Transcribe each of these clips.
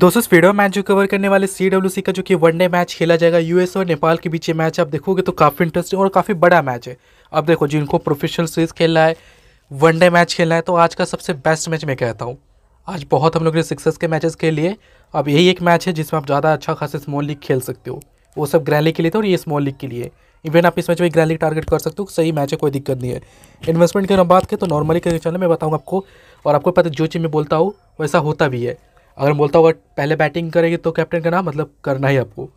दोस्तों स्पीडो मैच जो कवर करने वाले सी का जो कि वनडे मैच खेला जाएगा यूएस और नेपाल के बीच ये मैच आप देखोगे तो काफ़ी इंटरेस्टिंग और काफ़ी बड़ा मैच है अब देखो जिनको प्रोफेशनल सीरीज खेलना है वनडे मैच खेलना है तो आज का सबसे बेस्ट मैच मैं कहता हूँ आज बहुत हम लोग ने सिक्सेस के मैचेस के लिए अब यही एक मैच है जिसमें आप ज़्यादा अच्छा खासा स्मॉल लीग खेल सकते हो वो सब ग्रैली के लिए था और ये स्मॉल लीग के लिए इवन आप इस मैच में ग्रैली टारगेट कर सकते हो सही मैच है कोई दिक्कत नहीं है इन्वेस्टमेंट की अगर हम बात करें तो नॉर्मली कहीं चैनल मैं बताऊँगा आपको और आपको पता जो चीज़ मैं बोलता हूँ वैसा होता भी है अगर मैं बोलता हूँ अगर पहले बैटिंग करेंगे तो कैप्टन का नाम मतलब करना ही आपको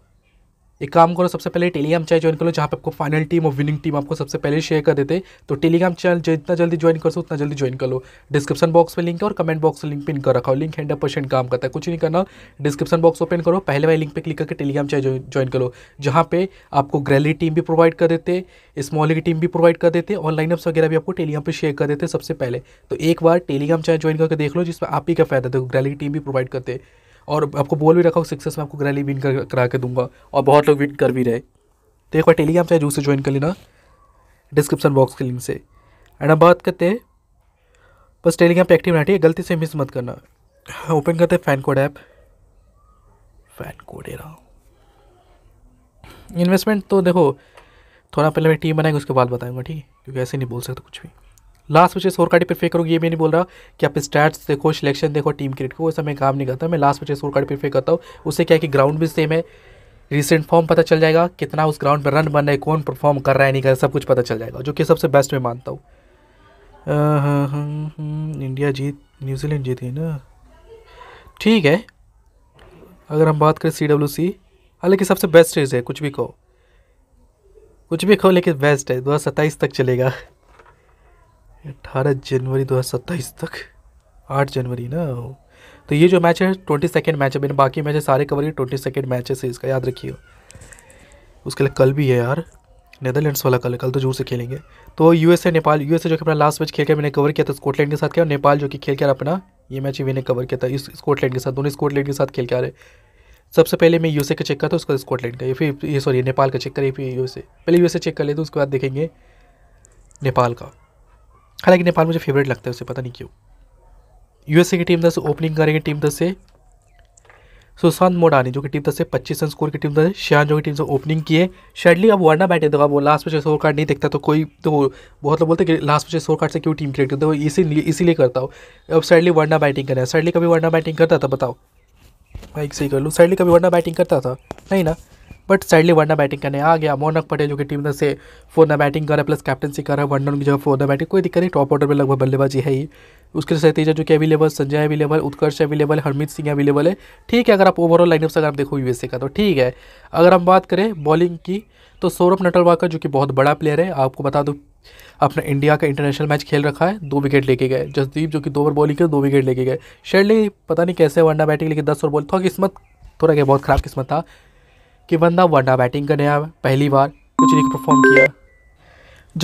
एक काम करो सबसे पहले टेलीग्राम चैनल ज्वाइन कर लो जहाँ पे आपको फाइनल टीम और विनिंग टीम आपको सबसे पहले शेयर कर देते तो टेलीग्राम चैनल जितना जल्दी ज्वाइन कर सो उतना जल्दी ज्वाइन कर लो डिस्क्रिप्शन बॉक्स में लिंक है और कमेंट बॉक्स में लिंक पिन कर रखा हो लिंक हंड्रेड परसेंट काम करता है कुछ नहीं करना डिस्क्रिप्शन बॉक्स ओपन करो पहले वाले लिंक पर क्लिक करके टेलीग्राम चैनल ज्वाइन करो जहाँ पे आपको ग्रेली टीम भी प्रोवाइड कर देते स्मॉल की टीम भी प्रोवाइड कर देते और लाइनअप्स वगैरह भी आपको टेलीग्राम पर शेयर कर देते सबसे पहले तो एक बार टेलीग्राम चैनल ज्वाइन करके देख लो जिसमें आप ही का फायदा देखो ग्रेली टीम भी प्रोवाइड करते और आपको बोल भी रखा हो सक्सेस में आपको रैली विन कर, करा के दूंगा और बहुत लोग विन कर भी रहे तो एक बार टेलीग्राम चाहे जूस से ज्वाइन कर लेना डिस्क्रिप्शन बॉक्स के लिंक से एंड अब बात करते हैं बस टेलीग्राम पे एक्टिव रहना ठीक है गलती से मिस मत करना ओपन करते हैं FanCode app FanCode ए रहा इन्वेस्टमेंट तो देखो थोड़ा पहले मैं टीम बनाएंगे उसके बाद बताऊँगा ठीक है क्योंकि ऐसे नहीं बोल सकता कुछ भी लास्ट पिचेस और कार्ड पर फेक करूँगी ये मैं नहीं बोल रहा कि आप स्टैट्स देखो सिलेक्शन देखो टीम क्रिकेट को वैसा मैं काम नहीं करता मैं लास्ट पिचेस और कार्ड पर करता हूँ उससे क्या है कि ग्राउंड भी सेम है रिसेंट फॉर्म पता चल जाएगा कितना उस ग्राउंड पर रन बन रहा है कौन परफॉर्म कर रहा है नहीं कर सब कुछ पता चल जाएगा जो कि सबसे बेस्ट मैं मानता हूँ इंडिया जीत न्यूजीलैंड जीती ना ठीक है अगर हम बात करें सी डब्ल्यू सी हालांकि सबसे बेस्ट चीज़ है कुछ भी कहो कुछ भी कहो लेकिन बेस्ट है दो हज़ार सत्ताईस तक चलेगा अट्ठारह जनवरी दो तक आठ जनवरी ना तो ये जो मैच है ट्वेंटी सेकेंड मैच है मैंने बाकी मैच सारे कवर किए ट्वेंटी सेकेंड मैच है इसका याद रखिए उसके लिए कल भी है यार नेदरलैंड्स वाला कल कल तो जोर से खेलेंगे तो यूएसए नेपाल यूएसए जो कि अपना लास्ट मैच खेल के मैंने कवर किया था स्कॉटलैंड के साथ किया और नेपाल जो कि खेल के अपना ये मैच मैंने कवर किया था इस स्कॉटलैंड के साथ दोनों स्कॉटलैंड के साथ खेल के आ रहे सबसे पहले मैं यूएसए का चेक करता उसके बाद स्कॉटलैंड का ये फिर ये सॉरी नेपाल का चेक करें फिर यूएसए पहले यूएसए चेक कर लेते उसके बाद देखेंगे नेपाल का हालांकि नेपाल मुझे फेवरेट लगता है उसे पता नहीं क्यों यूएसए की टीम दस ओपनिंग करेंगे टीम दस से सुशांत मोडानी जो कि टीम दस से पच्चीस रन स्कोर की टीम दस श्यान जो की टीम से ओपनिंग किए शेडली अब वरना बैटिंग देगा वो लास्ट में छः कार्ड नहीं देखता तो कोई तो बहुत लोग बोलते कि लास्ट में छः कार्ड से क्यों टीम क्रिएट करते हो इसीलिए इसीलिए करता हूँ अब सैडली वरना बैटिंग करना है सैडली कभी वरना बैटिंग करता था बताओ मैं एक सही कर लूँ सैडली कभी वरना बैटिंग करता था नहीं ना बट सैडली वन बैटिंग करने आ गया मोनक पटेल जो कि टीम से से फोरना बैटिंग कर रहा है प्लस कैप्टनसी कर रहा है वन डाउन की जगह फोरना बैटिंग कोई दिक्कत नहीं टॉप ऑर्डर में लगभग बल्लेबाजी है ही उसके साथ तेजा जो कि available Sanjay available Utkarsh available Harmeet Singh available है ठीक है अगर आप ओवरऑल लाइनअप से अगर आप देखो यूएसए का तो ठीक है अगर हम बात करें बॉलिंग की तो सौरभ नटरवाकर जो कि बहुत बड़ा प्लेयर है आपको बता दूँ अपने इंडिया का इंटरनेशनल मैच खेल रखा है दो विकेट लेके गए जसदीप जो कि दो ओवर बॉलिंग किया दो विकेट लेके गए शेडली पता नहीं कैसे वरना बैटिंग लेके दस ओवर बॉल थोड़ा किस्मत थोड़ा क्या बहुत ख़राब किस्मत था कि बंदा वनडा बैटिंग करने आया पहली बार कुछ नहीं परफॉर्म किया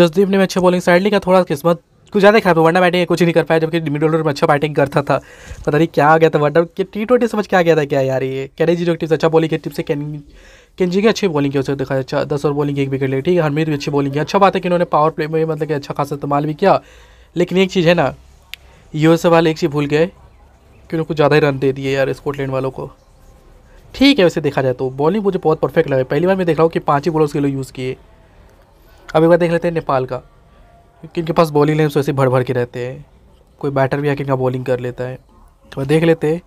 जसदीप ने अच्छा बॉलिंग साइड लिखा थोड़ा किस्मत कुछ ज़्यादा खराब वनडा बैटिंग कुछ नहीं कर पाया जबकि मिड ऑर्डर में अच्छा बैटिंग करता था पता नहीं क्या आ गया था वनडा टी ट्वेंटी समझ क्या आ गया था क्या यार ये कैन जी जो टिप्स अच्छा बॉलिंग की टिप्स से कैन जी की अच्छी बॉलिंग की उसे देखा अच्छा दस और बॉलिंग एक विकेट ली ठीक है हरमीत भी अच्छी बॉलिंग की अच्छा बात है कि इन्होंने पावर प्ले में मतलब कि अच्छा खासा इस्तेमाल भी किया लेकिन एक चीज़ है ना यूएसए वाले एक चीज़ भूल गए कि कुछ ज़्यादा ही रन दे दिए यार स्कॉटलैंड वालों को ठीक है वैसे देखा जाए तो बॉलिंग मुझे बहुत परफेक्ट लगा पहली बार मैं देख रहा हूँ कि पाँच ही बॉलर्स के लिए यूज़ किए अब एक बार देख लेते हैं नेपाल का क्योंकि इनके पास बॉलिंग लेंस वैसे भर भर के रहते हैं कोई बैटर भी आके इनका बॉलिंग कर लेता है तो देख लेते हैं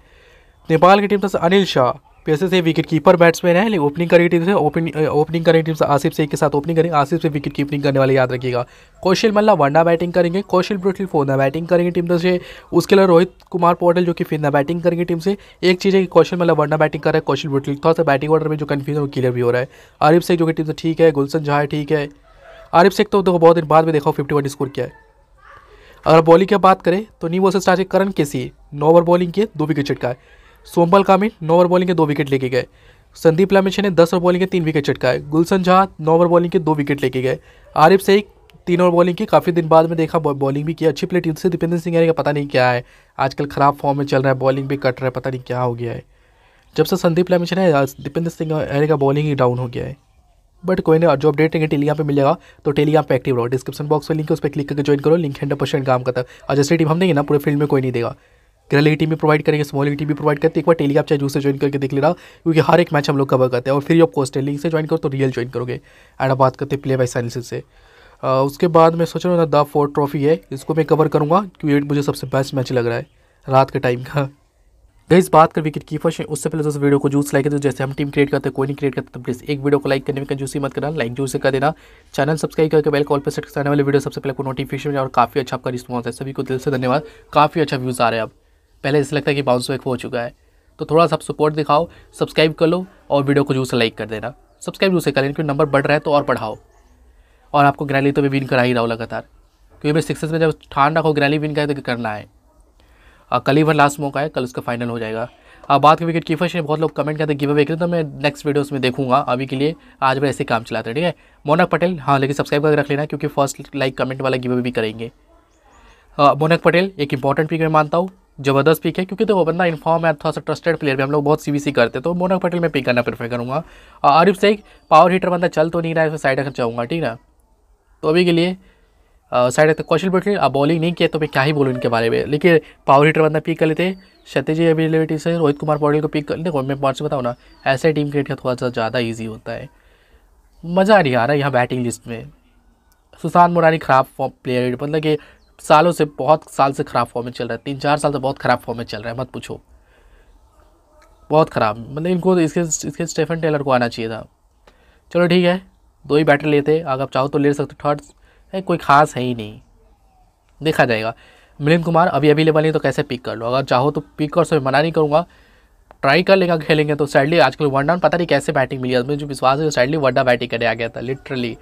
नेपाल की टीम था अनिल शाह पैसे से विकेट कीपर बैट्समैन है लेकिन ओपनिंग करेंगे टीम से ओपनिंग ओपनिंग करेंगे टीम से आसिफ शेख के साथ ओपनिंग करेंगे आसिफ से विकेट कीपिंग करने वाले याद रखिएगा कौशल मल्ला वनडा बैटिंग करेंगे कौशल ब्रुटल फोना बैटिंग करेंगे टीम से उसके अलावा रोहित कुमार पोटल जो कि फिरना बैटिंग करेंगे टीम से एक चीज़ है कि कौशल मल्ला वनडा बैटिंग कर रहा है कौशल ब्रोटिल थोड़ा सा बैटिंग ऑर्डर में जो कन्फ्यूज है वो क्लियर भी हो रहा है आरिफ से जो कि टीम से ठीक है गुलशन झा ठीक है आरिफ शेख तो देखो बहुत दिन बाद में देखो फिफ्टी वन स्कोर किया है अगर बॉलिंग की बात करें तो वो से स्टार्ट करण के सी नौ ओवर बॉलिंग किए दो विकेट छिटका है सोमपाल कामिल नौ ओवर बॉलिंग के दो विकेट लेके गए संदीप लामेशा ने दस ओवर बॉलिंग के तीन विकेट चटकाए गुलशन झा नौ ओवर बॉलिंग के दो विकेट लेके गए आरिफ सईक तीन ओवर बॉलिंग की काफ़ी दिन बाद में देखा बॉलिंग भी किया अच्छी प्लेट से दीपेंद्र सिंह यानी का पता नहीं क्या है आजकल ख़राब फॉर्म में चल रहा है बॉलिंग भी कट रहा है पता नहीं क्या हो गया है जब से संदीप लामेशा है दीपेंद्र सिंह यानी का बॉलिंग ही डाउन हो गया है बट कोई नहीं जो अपडेट है टेलीग्राम पे मिलेगा तो टेलीग्राम पे एक्टिव रहो डिस्क्रिप्शन बॉक्स में लिंक है उस पर क्लिक करके ज्वाइन करो लिंक हंड्रेड परसेंट काम करता है और जैसे टीम हम देंगे ना पूरे फील्ड में कोई नहीं देगा ग्रैली टीम भी प्रोवाइड करेंगे स्मॉल टीम भी प्रोवाइड करते एक बार टेली आप चाहे जूस से ज्वाइन करके देख ले रहा क्योंकि हर एक मैच हम लोग कवर करते हैं और फिर ऑफ कॉस्ट टेली से ज्वाइन करो तो रियल ज्वाइन करोगे एंड बात करते हैं प्ले बाई साइंसिस से उसके बाद मैं सोच रहा हूँ ना द फोर ट्रॉफी है इसको मैं कवर करूँगा क्योंकि मुझे सबसे बेस्ट मैच लग रहा है रात के टाइम का गई बात कर विकेट कीपर से उससे पहले उस वीडियो को जूस लाइक तो जैसे हम टीम क्रिएट करते हैं कोई नहीं क्रिएट करते तो प्लीज़ एक वीडियो को लाइक करने में जूसी मत करना लाइक जूस से कर देना चैनल सब्सक्राइब करके बेल कॉल पर सेट करने वाले वीडियो सबसे पहले को नोटिफिकेशन और काफ़ी अच्छा आपका रिस्पॉन्स है सभी को दिल से धन्यवाद काफ़ी अच्छा व्यूज़ आ रहे हैं अब पहले जैसे लगता है कि पाँच एक हो चुका है तो थोड़ा सा सपोर्ट दिखाओ सब्सक्राइब कर लो और वीडियो को जो से लाइक कर देना सब्सक्राइब जो से करें क्योंकि नंबर बढ़ रहा है तो और बढ़ाओ और आपको ग्रैली तो मैं विन करा ही रहा हूँ लगातार क्योंकि मैं सिक्सेस में जब ठान रखो ग्रैली विन करें तो करना है और कल ही वन लास्ट मौका है कल उसका फाइनल हो जाएगा अब बात की विकेट कीपर से बहुत लोग कमेंट करते गिव अवे करें तो मैं नेक्स्ट वीडियोस में देखूंगा अभी के लिए आज मैं ऐसे काम चलाते हैं ठीक है मोनक पटेल हाँ लेकिन सब्सक्राइब करके रख लेना क्योंकि फर्स्ट लाइक कमेंट वाला गिव अवे भी करेंगे मोनक पटेल एक इंपॉर्टेंट पिक मैं मानता हूँ जबरदस्त पिक है क्योंकि देखो बंदा इन्फॉर्म है थोड़ा सा ट्रस्टेड प्लेयर भी हम लोग बहुत सीवीसी करते हैं तो मोनक पटेल में पिक करना प्रेफर करूँगा और आरिफ एक पावर हीटर बंदा चल तो नहीं रहा है उसमें साइड रखना चाहूँगा ठीक ना तो अभी के लिए साइड रखते कौशल पटेल अब बॉलिंग नहीं किया तो मैं क्या ही बोलूँ इनके बारे में लेकिन पावर हीटर बंदा पिक कर लेते क्षतिजी अवेलेबिलिटी से रोहित कुमार पटेल को पिक कर लेते मैं पाँच से बताऊँ ना ऐसे टीम क्रिकेट का थोड़ा सा ज़्यादा ईजी होता है मज़ा नहीं आ रहा है यहाँ बैटिंग लिस्ट में सुशांत मुरानी ख़राब प्लेयर मतलब कि सालों से बहुत साल से ख़राब फॉर्म में चल रहा है तीन चार साल से बहुत ख़राब फॉर्म में चल रहा है मत पूछो बहुत ख़राब मतलब इनको इसके इसके स्टेफन टेलर को आना चाहिए था चलो ठीक है दो ही बैटर लेते अगर आप चाहो तो ले सकते थर्ड है कोई ख़ास है ही नहीं देखा जाएगा मिलिंद कुमार अभी अवेलेबल नहीं तो कैसे पिक कर लो अगर चाहो तो पिक कर सो मना नहीं करूँगा ट्राई कर लेगा खेलेंगे तो सैडली आजकल वन डाउन पता नहीं कैसे बैटिंग मिली मुझे जो विश्वास है सैडली वड्डा बैटिंग करने आ गया था लिटरली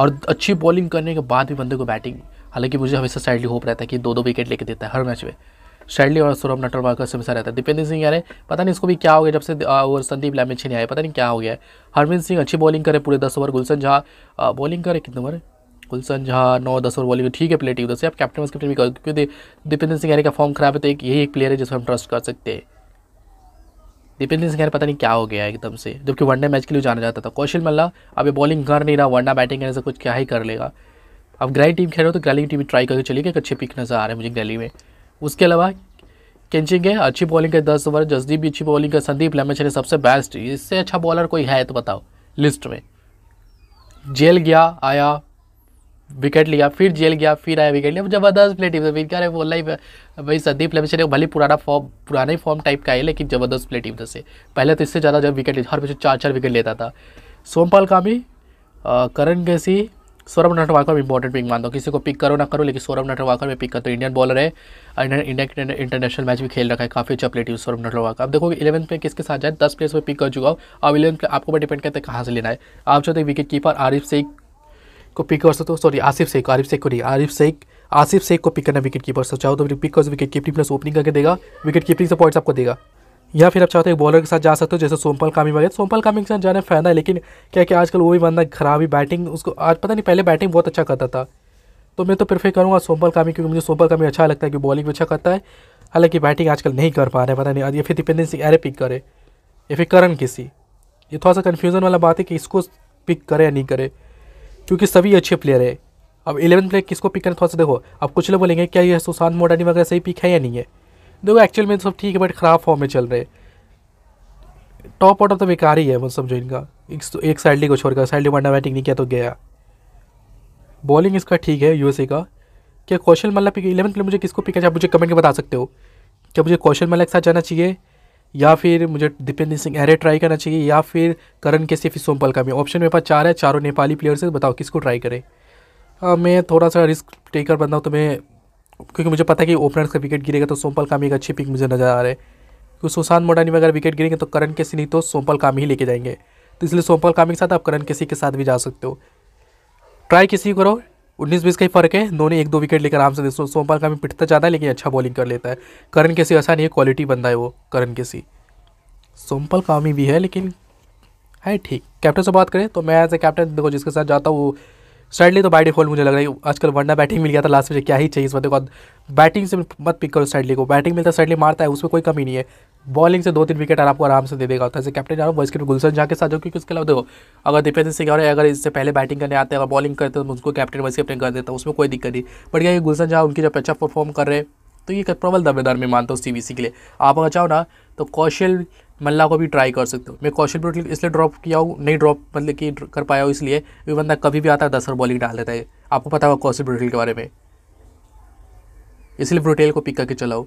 और अच्छी बॉलिंग करने के बाद भी बंदे को बैटिंग हालांकि मुझे हमेशा सैडली होप रहता है कि दो दो विकेट लेके देता है हर मैच में सैडली और सौरभ नटरवाल का हमेशा रहता है दीपेंद्र सिंह यार पता नहीं इसको भी क्या हो गया जब से और संदीप लैम अच्छे नहीं आए पता नहीं क्या हो गया हरमिंद हरविंद सिंह अच्छी बॉलिंग करे पूरे दस ओवर गुलशन झा बॉलिंग करे कितने ओवर गुलशन झा नौ दस ओवर बॉलिंग ठीक है प्लेट उधर से आप कैप्टन वाइस कैप्टन भी करो क्योंकि दीपेंद्र सिंह यानी का फॉर्म खराब है तो एक यही एक प्लेयर है जिसको हम ट्रस्ट कर सकते हैं दीपेंद्र सिंह पता नहीं क्या हो गया एकदम से जबकि वनडे मैच के लिए जाना जाता था कौशल मल्ला अभी बॉलिंग कर नहीं रहा वनडा बैटिंग करने से कुछ क्या ही कर लेगा अब ग्रैली टीम खेल रहे हो तो ग्रैली टीम ट्राई करके चलिए एक अच्छे पिक नज़र आ रहे हैं मुझे ग्रैली में उसके अलावा कैंचिंग है अच्छी बॉलिंग है दस ओवर जसदीप भी अच्छी बॉलिंग है संदीप लमेचर है सबसे बेस्ट इससे अच्छा बॉलर कोई है तो बताओ लिस्ट में जेल गया आया विकेट लिया फिर जेल गया फिर आया विकेट लिया जबरदस्त प्ले टीम फिर क्या है बोल भाई संदीप लमेश्वर भले पुराना फॉर्म पुराने फॉर्म टाइप का है लेकिन जबरदस्त प्ले टीम से पहले तो इससे ज़्यादा जब विकेट हर पीछे चार चार विकेट लेता था सोमपाल कामी करण गैसी सौरभ नटवाकर मैं इंपॉर्टेंट पिक मानता हूँ किसी को पिक करो ना करो लेकिन सौरभ नटवाकर में पिक करता हूँ इंडियन बॉलर है इंडिया इंटरनेशनल मैच भी खेल रखा है काफ़ी अच्छा प्लेटी सौरभ नटवाकर अब देखो इलेवंथ में किसके साथ जाए दस प्लेस में पिक कर चुका हूँ अब इलेवंथ पे आपको डिपेंड करते हैं कहाँ से लेना है आप चाहते विकेट कीपर आरिफ शेख को पिक कर सकते हो सॉरी आसिफ शेख आरिफ शेख को नहीं आरिफ शेख आसिफ शेख को पिक करना विकेट कीपर से चाहो तो पिक कर विकेट कीपिंग प्लस ओपनिंग करके देगा विकेट कीपिंग से पॉइंट्स आपको देगा या फिर आप चाहते हैं बॉलर के साथ जा सकते हो जैसे सोमपाल कामी वगैरह सोमपाल कामी के साथ जाने फायदा है लेकिन क्या कि आजकल वो भी बंदा खराब ही बैटिंग उसको आज पता नहीं पहले बैटिंग बहुत अच्छा करता था तो मैं तो प्रेफर करूँगा सोमपाल कामी क्योंकि मुझे सोमपाल कामी अच्छा लगता है कि बॉलिंग भी अच्छा करता है हालांकि बैटिंग आजकल नहीं कर पा रहे पता नहीं या फिर दीपेंद्र सिंह अरे पिक करे या फिर करण किसी ये थोड़ा सा कन्फ्यूज़न वाला बात है कि इसको पिक करे या नहीं करे क्योंकि सभी अच्छे प्लेयर है अब इलेवन प्लेयर किसको पिक करें थोड़ा सा देखो अब कुछ लोग बोलेंगे क्या ये सुशांत मोडानी वगैरह सही पिक है या नहीं है देखो एक्चुअल में तो सब ठीक है बट ख़राब फॉर्म में चल रहे टॉप ऑर्डर तो बेकार ही है मतलब समझो इनका एक, तो एक साइडली को छोड़कर साइडली वनडा बैटिंग नहीं किया तो गया बॉलिंग इसका ठीक है यूएसए का क्या Kushal Malla pick eleven player मुझे किसको पिक है आप मुझे कमेंट में बता सकते हो क्या मुझे कौशल मल्ला के साथ जाना चाहिए या फिर मुझे दीपेंद्र सिंह एरे ट्राई करना चाहिए या फिर करण के सिर्फ सोमपल का भी ऑप्शन मेरे पास चार है चारों नेपाली प्लेयर्स हैं बताओ किसको ट्राई करें मैं थोड़ा सा रिस्क टेकर बनता हूँ तो मैं क्योंकि मुझे पता है कि ओपनर्स का विकेट गिरेगा तो सोमपल काम एक अच्छी पिक मुझे नज़र आ रहा है क्योंकि सुशांत मोडानी में अगर विकेट गिरेंगे तो करण केसी नहीं तो सोमपल काम ही लेके जाएंगे तो इसलिए सोमपल काम के साथ आप करण केसी के साथ भी जा सकते हो ट्राई किसी करो उन्नीस बीस का ही फर्क है दोनों एक दो विकेट लेकर आराम से दे सोमपाल कामी पिटता ज़्यादा है लेकिन अच्छा बॉलिंग कर लेता है करण केसी ऐसा नहीं है क्वालिटी बंदा है वो करण केसी सोमपल कामी भी है लेकिन है ठीक कैप्टन से बात करें तो मैं एज ए कैप्टन देखो जिसके साथ जाता हूँ वो स्टैडली तो बाई डिफॉल्ट मुझे लग रहा है आजकल वरना बैटिंग मिल गया था लास्ट में क्या ही चाहिए इस बंदे को बैटिंग से मत पिक करो स्टैडली को बैटिंग मिलता है स्टैडली मारता है उसमें कोई कमी नहीं है बॉलिंग से दो तीन विकेट आपको आराम से दे देगा जैसे तो कैप्टन जाओ वॉइस कैप्टन गुलशन झा के साथ जो क्योंकि उसके अलावा देखो अगर दीपेंद्र सिंह और अगर इससे पहले बैटिंग करने आते हैं अगर बॉलिंग करते तो उसको कैप्टन वैसे कैप्टन कर देता उसमें कोई दिक्कत नहीं बट क्या गुलशन झा उनकी जब अच्छा परफॉर्म कर रहे हैं तो ये प्रबल दावेदार में मानता हूँ सी के लिए आप अगर चाहो ना तो कौशल मल्ला को भी ट्राई कर सकते हो मैं कौशल ब्रोट इसलिए ड्रॉप किया हूँ नहीं ड्रॉप मतलब कि कर पाया हूँ इसलिए क्योंकि बंदा कभी भी आता है दस और बॉलिंग डाल देता है आपको पता होगा कौशल ब्रोटेल के बारे में इसलिए ब्रोटेल को पिक करके चलाओ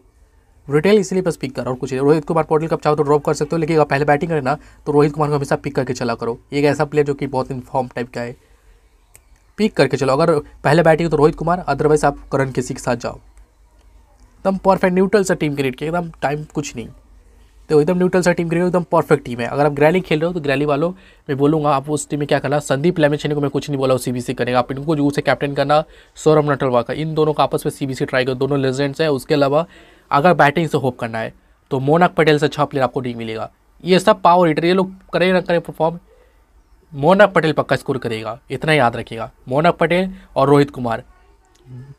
ब्रोटेल इसलिए बस पिक कर और कुछ नहीं रोहित कुमार पोर्टल कब चाहो तो ड्रॉप कर सकते हो लेकिन अगर पहले बैटिंग करें ना तो रोहित कुमार को हमेशा पिक करके चला करो एक ऐसा प्लेयर जो कि बहुत इन्फॉर्म टाइप का है पिक करके चलो अगर पहले बैटिंग तो रोहित कुमार अदरवाइज आप करण किसी के साथ जाओ एकदम परफेक्ट न्यूट्रल सा टीम क्रिएट किया एकदम टाइम कुछ नहीं तो एकदम न्यूट्रल सा टीम करेगा एकदम परफेक्ट टीम है अगर आप ग्रैली खेल रहे हो तो ग्रैली वालों मैं बोलूँगा आप उस टीम में क्या करना संदीप लेमेचनी को मैं कुछ नहीं बोला सी बी सी करेगा आप इनको जो उसे कैप्टन करना सौरभ नटलवा का इन दोनों का आपस में सी बी सी ट्राई करो दोनों लेजेंड्स हैं उसके अलावा अगर बैटिंग से होप करना है तो मोनक पटेल से अच्छा प्लेयर आपको नहीं मिलेगा ये सब पावर हीटर ये लोग करें ना करें परफॉर्म मोनक पटेल पक्का स्कोर करेगा इतना याद रखिएगा मोनक पटेल और रोहित कुमार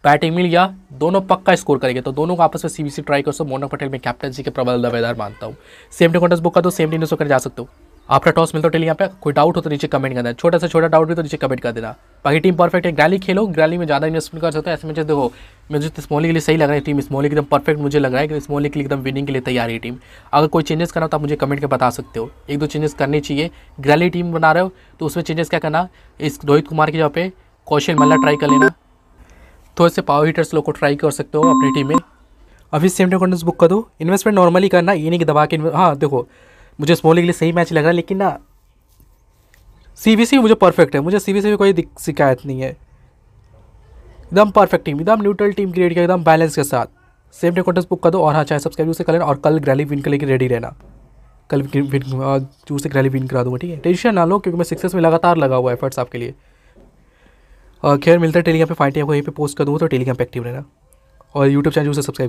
बैटिंग मिल गया दोनों पक्का स्कोर करेंगे तो दोनों को आपस में सीबीसी ट्राई कर सो मोनक पटेल में कैप्टनसी के प्रबल दवेदार मानता हूँ सेम टी कॉन्टेस्ट बुक कर दो सेम टीम तो कर जा सकते हो आपका टॉस मिलता टेली यहाँ पे कोई डाउट हो तो नीचे कमेंट करना छोटा सा छोटा डाउट भी तो नीचे कमेंट कर देना बाकी टीम परफेक्ट है ग्रैली खेलो ग्रैली में ज़्यादा इन्वेस्टमेंट कर सकते हो ऐसे में देखो मुझे स्मॉली तो के लिए सही लग रहा है टीम स्मॉली एकदम परफेक्ट मुझे लग रहा है कि स्मॉली के लिए एकदम विनिंग के लिए तैयार है टीम अगर कोई चेंजेस करना हो तो आप मुझे कमेंट कर बता सकते हो एक दो चेंजेस करनी चाहिए ग्रैली टीम बना रहे हो तो उसमें चेंजेस क्या करना इस रोहित कुमार की जगह पे कौशल मल्ला ट्राई कर लेना थोड़े से पावर हीटर्स लोग को ट्राई कर सकते हो अपनी टीम में अभी सेम टाइम बुक कर दो इन्वेस्टमेंट नॉर्मली करना ये नहीं कि दबा के हाँ देखो मुझे स्मॉल के लिए सही मैच लग रहा है लेकिन ना सी बी सी मुझे परफेक्ट है मुझे सी बी सी में कोई शिकायत नहीं है एकदम परफेक्ट टीम एकदम न्यूट्रल टीम क्रिएट किया एकदम बैलेंस के साथ सेम टाइम कॉन्टेस्ट बुक कर दो और हाँ चाहे सब्सक्राइब उसे कर लेना और कल ग्रैली विन कर लेकर रेडी रहना कल विन जूर से ग्रैली विन करा दूंगा ठीक है टेंशन ना लो क्योंकि मैं सक्सेस में लगातार लगा हुआ एफर्ट्स आपके लिए खैर मिलता है टेलीग्राम पे फाइटिंग टाइम को यहीं पे पोस्ट कर दूँगा तो टेलीग्राम पे एक्टिव रहना और यूट्यूब चैनल उसे सब्सक्राइब